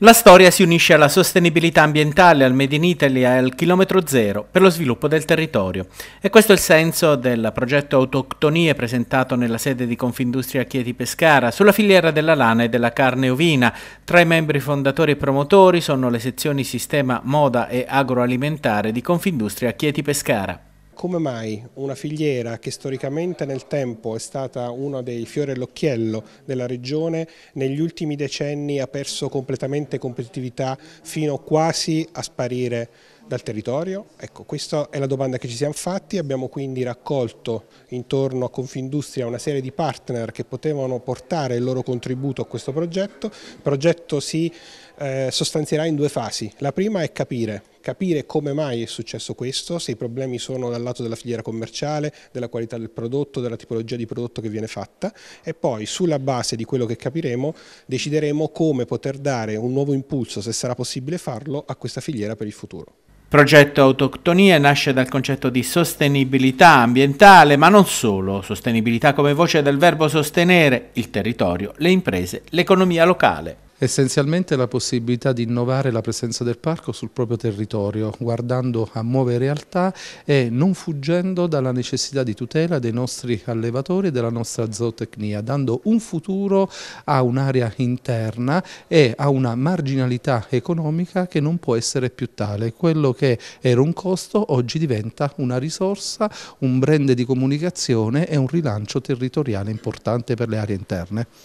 La storia si unisce alla sostenibilità ambientale, al Made in Italy e al chilometro zero per lo sviluppo del territorio. E questo è il senso del progetto Autoctonie presentato nella sede di Confindustria Chieti Pescara sulla filiera della lana e della carne ovina. Tra i membri fondatori e promotori sono le sezioni Sistema Moda e Agroalimentare di Confindustria Chieti Pescara come mai una filiera che storicamente nel tempo è stata uno dei fiori all'occhiello della regione, negli ultimi decenni ha perso completamente competitività fino quasi a sparire dal territorio? Ecco, questa è la domanda che ci siamo fatti, abbiamo quindi raccolto intorno a Confindustria una serie di partner che potevano portare il loro contributo a questo progetto. Il progetto si eh, sostanzierà in due fasi, la prima è capire capire come mai è successo questo, se i problemi sono dal lato della filiera commerciale, della qualità del prodotto, della tipologia di prodotto che viene fatta e poi sulla base di quello che capiremo decideremo come poter dare un nuovo impulso, se sarà possibile farlo, a questa filiera per il futuro. Progetto Autoctonia nasce dal concetto di sostenibilità ambientale, ma non solo, sostenibilità come voce del verbo sostenere il territorio, le imprese, l'economia locale essenzialmente la possibilità di innovare la presenza del parco sul proprio territorio, guardando a nuove realtà e non fuggendo dalla necessità di tutela dei nostri allevatori e della nostra zootecnia, dando un futuro a un'area interna e a una marginalità economica che non può essere più tale. Quello che era un costo oggi diventa una risorsa, un brand di comunicazione e un rilancio territoriale importante per le aree interne.